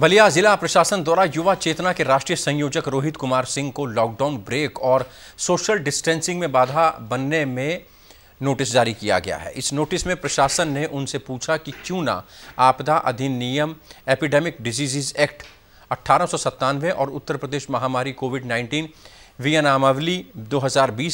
बलिया जिला प्रशासन द्वारा युवा चेतना के राष्ट्रीय संयोजक रोहित कुमार सिंह को लॉकडाउन ब्रेक और सोशल डिस्टेंसिंग में बाधा बनने में नोटिस जारी किया गया है इस नोटिस में प्रशासन ने उनसे पूछा कि क्यों ना आपदा अधिनियम एपिडेमिक डिजीजेज एक्ट अट्ठारह और उत्तर प्रदेश महामारी कोविड नाइन्टीन वियनामावली दो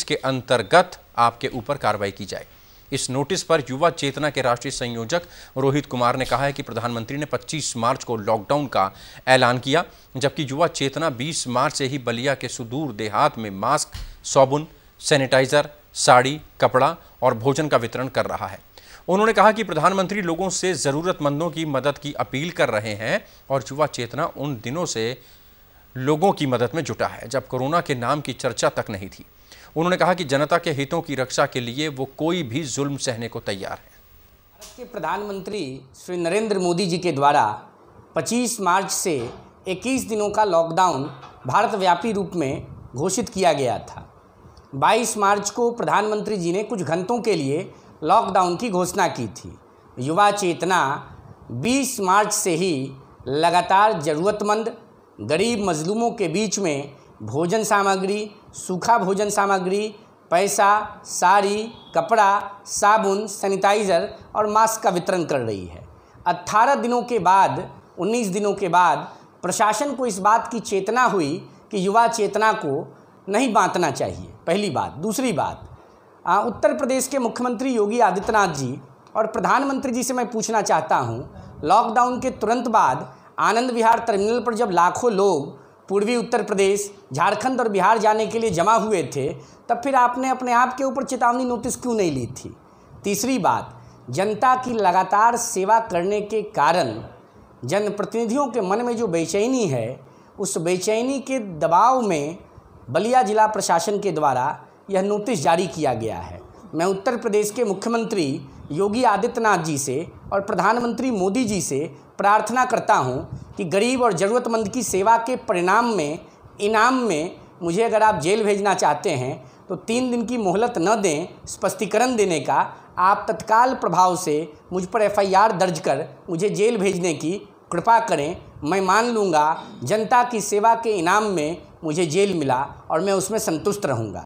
के अंतर्गत आपके ऊपर कार्रवाई की जाए इस नोटिस पर युवा चेतना के राष्ट्रीय संयोजक रोहित कुमार ने कहा है कि प्रधानमंत्री ने 25 मार्च को लॉकडाउन का ऐलान किया जबकि युवा चेतना 20 मार्च से ही बलिया के सुदूर देहात में मास्क साबुन सैनिटाइजर साड़ी कपड़ा और भोजन का वितरण कर रहा है उन्होंने कहा कि प्रधानमंत्री लोगों से ज़रूरतमंदों की मदद की अपील कर रहे हैं और युवा चेतना उन दिनों से लोगों की मदद में जुटा है जब कोरोना के नाम की चर्चा तक नहीं थी उन्होंने कहा कि जनता के हितों की रक्षा के लिए वो कोई भी जुल्म सहने को तैयार है भारत के प्रधानमंत्री श्री नरेंद्र मोदी जी के द्वारा 25 मार्च से 21 दिनों का लॉकडाउन भारतव्यापी रूप में घोषित किया गया था 22 मार्च को प्रधानमंत्री जी ने कुछ घंटों के लिए लॉकडाउन की घोषणा की थी युवा चेतना 20 मार्च से ही लगातार ज़रूरतमंद गरीब मजलूमों के बीच में भोजन सामग्री सूखा भोजन सामग्री पैसा साड़ी कपड़ा साबुन सैनिटाइज़र और मास्क का वितरण कर रही है 18 दिनों के बाद 19 दिनों के बाद प्रशासन को इस बात की चेतना हुई कि युवा चेतना को नहीं बांटना चाहिए पहली बात दूसरी बात आ, उत्तर प्रदेश के मुख्यमंत्री योगी आदित्यनाथ जी और प्रधानमंत्री जी से मैं पूछना चाहता हूँ लॉकडाउन के तुरंत बाद आनंद विहार टर्मिनल पर जब लाखों लोग पूर्वी उत्तर प्रदेश झारखंड और बिहार जाने के लिए जमा हुए थे तब फिर आपने अपने आप के ऊपर चेतावनी नोटिस क्यों नहीं ली थी तीसरी बात जनता की लगातार सेवा करने के कारण जनप्रतिनिधियों के मन में जो बेचैनी है उस बेचैनी के दबाव में बलिया जिला प्रशासन के द्वारा यह नोटिस जारी किया गया है मैं उत्तर प्रदेश के मुख्यमंत्री योगी आदित्यनाथ जी से और प्रधानमंत्री मोदी जी से प्रार्थना करता हूँ कि गरीब और ज़रूरतमंद की सेवा के परिणाम में इनाम में मुझे अगर आप जेल भेजना चाहते हैं तो तीन दिन की मोहलत न दें स्पष्टीकरण देने का आप तत्काल प्रभाव से मुझ पर एफआईआर दर्ज कर मुझे जेल भेजने की कृपा करें मैं मान लूँगा जनता की सेवा के इनाम में मुझे जेल मिला और मैं उसमें संतुष्ट रहूँगा